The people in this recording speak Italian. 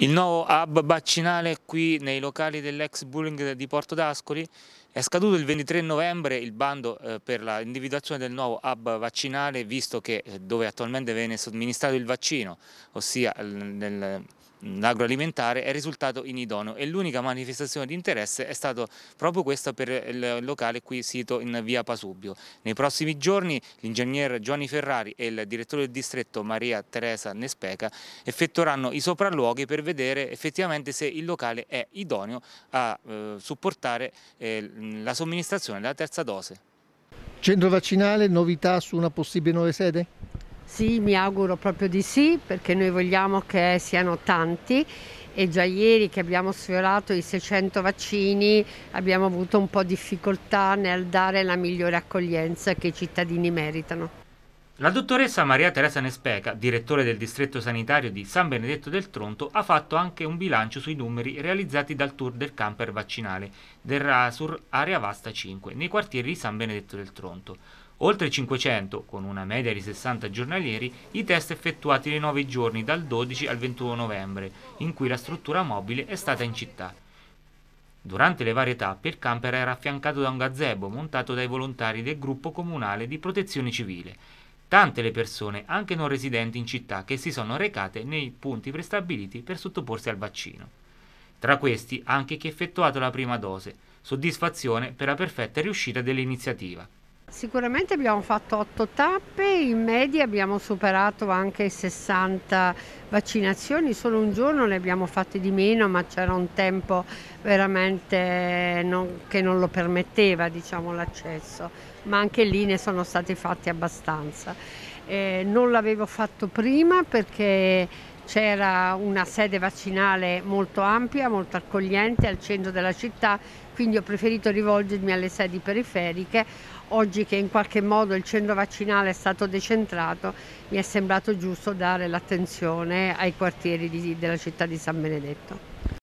Il nuovo hub vaccinale qui nei locali dell'ex bullying di Porto d'Ascoli è scaduto il 23 novembre il bando eh, per l'individuazione del nuovo hub vaccinale visto che eh, dove attualmente viene somministrato il vaccino, ossia nel l'agroalimentare mm, è risultato inidono e l'unica manifestazione di interesse è stata proprio questa per il locale qui sito in via Pasubio. Nei prossimi giorni l'ingegner Giovanni Ferrari e il direttore del distretto Maria Teresa Nespeca effettueranno i sopralluoghi per vedere effettivamente se il locale è idoneo a eh, supportare eh, la somministrazione della terza dose. Centro vaccinale, novità su una possibile nuova sede? Sì, mi auguro proprio di sì, perché noi vogliamo che siano tanti e già ieri che abbiamo sfiorato i 600 vaccini abbiamo avuto un po' difficoltà nel dare la migliore accoglienza che i cittadini meritano. La dottoressa Maria Teresa Nespeca, direttore del distretto sanitario di San Benedetto del Tronto, ha fatto anche un bilancio sui numeri realizzati dal tour del camper vaccinale del RASUR Area Vasta 5 nei quartieri di San Benedetto del Tronto. Oltre 500, con una media di 60 giornalieri, i test effettuati nei 9 giorni dal 12 al 21 novembre, in cui la struttura mobile è stata in città. Durante le varie tappe il camper era affiancato da un gazebo montato dai volontari del gruppo comunale di protezione civile. Tante le persone, anche non residenti in città, che si sono recate nei punti prestabiliti per sottoporsi al vaccino. Tra questi anche chi ha effettuato la prima dose, soddisfazione per la perfetta riuscita dell'iniziativa. Sicuramente abbiamo fatto otto tappe, in media abbiamo superato anche 60 vaccinazioni, solo un giorno ne abbiamo fatte di meno, ma c'era un tempo veramente non, che non lo permetteva diciamo, l'accesso, ma anche lì ne sono stati fatti abbastanza. Eh, non l'avevo fatto prima perché c'era una sede vaccinale molto ampia, molto accogliente al centro della città, quindi ho preferito rivolgermi alle sedi periferiche. Oggi che in qualche modo il centro vaccinale è stato decentrato, mi è sembrato giusto dare l'attenzione ai quartieri di, della città di San Benedetto.